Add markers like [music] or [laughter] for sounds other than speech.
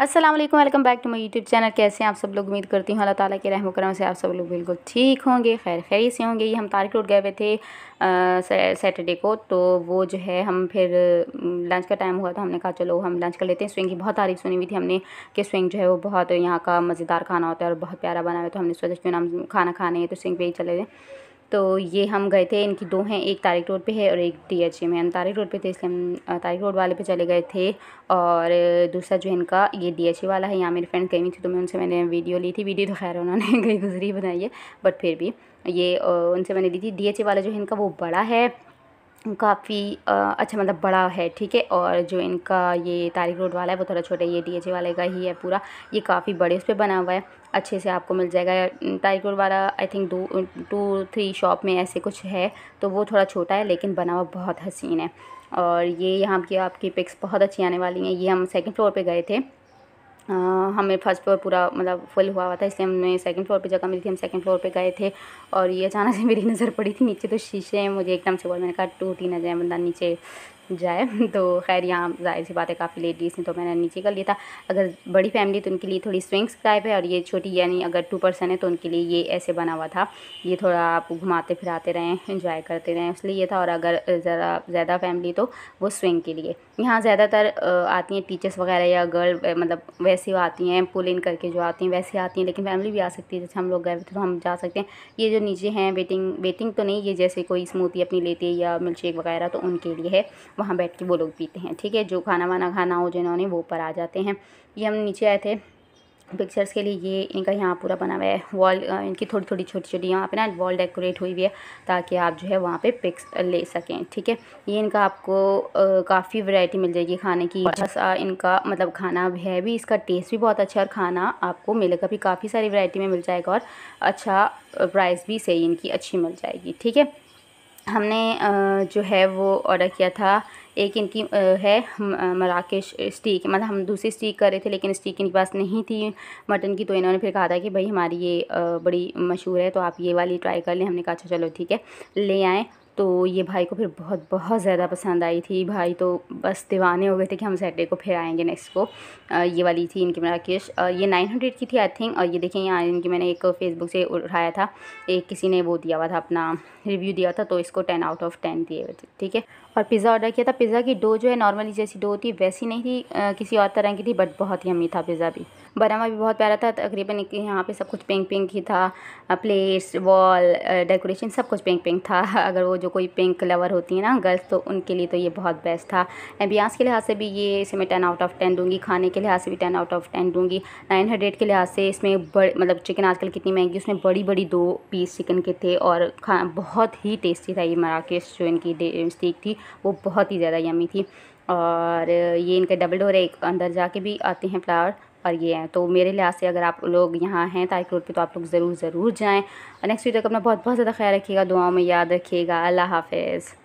Aslam welcome back to my YouTube channel कैसे हैं आप सब लोग उम्मीद करती हूँ अल्लाह ताला के रहम करम से आप सब लोग बिल्कुल ठीक होंगे खैर खैर से होंगे ये हम तारिक रोड गए हुए थे सैटरडे को तो वो जो है हम फिर लंच का टाइम हुआ था तो हमने कहा चलो हम लंच कर लेते हैं स्विंग की बहुत तारीफ सुनी हुई थी हमने कि स्विंग जो है वो बहुत यहाँ का मज़ेदार खाना होता है और बहुत प्यारा बना हुआ तो हमने सोचा क्यों ना हम खाना खाने हैं तो स्विंग पर ही चले गए तो ये हम गए थे इनकी दो हैं एक तारिक रोड पे है और एक डी एच में हम तारिक रोड पे थे इसलिए हम तारिक रोड वाले पे चले गए थे और दूसरा जो इनका ये डी वाला है यहाँ मेरी फ्रेंड गई हुई थी तो मैं उनसे मैंने वीडियो ली थी वीडियो तो खैर उन्होंने [laughs] गई गुजरी बनाई है बट फिर भी ये उनसे मैंने ली थी डी वाला जो है इनका वो बड़ा है काफ़ी अच्छा मतलब बड़ा है ठीक है और जो इनका ये तारिक रोड वाला है वो थोड़ा छोटा ये डी वाले का ही है पूरा ये काफ़ी बड़े उस पर बना हुआ है अच्छे से आपको मिल जाएगा तारिक रोड वाला आई थिंक दो टू थ्री शॉप में ऐसे कुछ है तो वो थोड़ा छोटा है लेकिन बना हुआ बहुत हसीन है और ये यहाँ की आपकी पिक्स बहुत अच्छी आने वाली हैं ये हम सेकेंड फ्लोर पर गए थे हमें फर्स्ट फ्लोर पूरा मतलब फुल हुआ हुआ था इसलिए हमने सेकंड फ्लोर पे जगह मिली थी हम सेकंड फ्लोर पे गए थे और ये अचानक से मेरी नज़र पड़ी थी नीचे तो शीशे हैं मुझे एकदम से बोल मैंने कहा टूटी नजर ना जाए बंदा नीचे जाए [laughs] तो खैर यहाँ जाहिर सी बात है काफ़ी लेडीज़ हैं तो मैंने नीचे कर लिया था अगर बड़ी फैमिली तो उनके लिए थोड़ी स्विंग्स टाइप है और ये छोटी यानी अगर टू पर्सन है तो उनके लिए ये ऐसे बना हुआ था ये थोड़ा आप घुमाते फिराते रहें इंजॉय करते रहें इसलिए ये था और अगर ज़रा ज़्यादा फैमिली तो वो स्विंग के लिए यहाँ ज़्यादातर आती हैं टीचर्स वगैरह या गर्ल मतलब वैसे आती हैं पुल इन करके जो आती हैं वैसे आती हैं लेकिन फैमिली भी आ सकती है जैसे हम लोग गए थे तो हम जा सकते हैं ये जो नीचे हैं वेटिंग वेटिंग तो नहीं ये जैसे कोई स्मूथी अपनी लेती है या मिल्क शेक वगैरह तो उनके लिए है वहाँ बैठ के वो लोग पीते हैं ठीक है जो खाना वाना खाना हो जिन्होंने वो ऊपर आ जाते हैं ये हम नीचे आए थे पिक्चर्स के लिए ये इनका यहाँ पूरा बना हुआ है वॉल इनकी थोड़ी थोड़ी छोटी छोटी यहाँ पे ना वॉल डेकोरेट हुई हुई है ताकि आप जो है वहाँ पे पिक्स ले सकें ठीक है ये इनका आपको काफ़ी वैरायटी मिल जाएगी खाने की बस इनका मतलब खाना है भी इसका टेस्ट भी बहुत अच्छा है और खाना आपको मिलेगा भी काफ़ी सारी वरायटी में मिल जाएगा और अच्छा प्राइस भी सही इनकी अच्छी मिल जाएगी ठीक है हमने जो है वो ऑर्डर किया था एक इनकी है मराकेश स्टीक मतलब हम दूसरी स्टीक कर रहे थे लेकिन स्टीक इनके पास नहीं थी मटन की तो इन्होंने फिर कहा था कि भाई हमारी ये बड़ी मशहूर है तो आप ये वाली ट्राई कर लें हमने कहा अच्छा चलो ठीक है ले आएँ तो ये भाई को फिर बहुत बहुत ज़्यादा पसंद आई थी भाई तो बस दीवाने हो गए थे कि हम सैटरडे को फिर आएंगे नेक्स्ट को ये वाली थी इनकी राकेश ये नाइन हंड्रेड की थी आई थिंक और ये देखिए यहाँ इनकी मैंने एक फ़ेसबुक से उठाया था एक किसी ने वो दिया हुआ था अपना रिव्यू दिया था तो इसको टेन आउट ऑफ टेन दिए हुए थे ठीक है और पिज़्ज़ा ऑर्डर किया था पिज़्ज़ा की डो जो है नॉर्मली जैसी डो थी वैसी नहीं थी किसी और तरह की थी बट बहुत ही अमी था पिज़्ज़ा भी बना हुआ भी बहुत प्यारा था तकरीबन एक यहाँ पे सब कुछ पिंक पिंक ही था प्लेट्स वॉल डेकोरेशन सब कुछ पिंक पिंक था [laughs] अगर वो जो कोई पिंक लवर होती है ना गर्ल्स तो उनके लिए तो ये बहुत बेस्ट था एम्बियांस के लिहाज से भी ये इसे मैं टेन आउट ऑफ टेन दूँगी खाने के लिहाज से भी टेन आउट ऑफ टेन दूँगी नाइन हंड्रेड के लिहाज से इसमें बड़ मतलब चिकन आजकल कितनी महंगी उसमें बड़ी बड़ी दो पीस चिकन के थे और खा बहुत ही टेस्टी था ये मराकेश जो इनकी स्टीक थी वो बहुत ही ज़्यादा यमी थी और ये इनका डबल डोर है एक अंदर जाके भी आते हैं फ्लावर और ये हैं तो मेरे लिहाज से अगर आप लोग यहाँ हैं ताइक रोड पर तो आप लोग ज़रूर ज़रूर जाएँ और नेक्स्ट वीडियो का अपना बहुत बहुत ज़्यादा ख्याल रखिएगा दुआओं में याद रखिएगा अल्लाह हाफिज़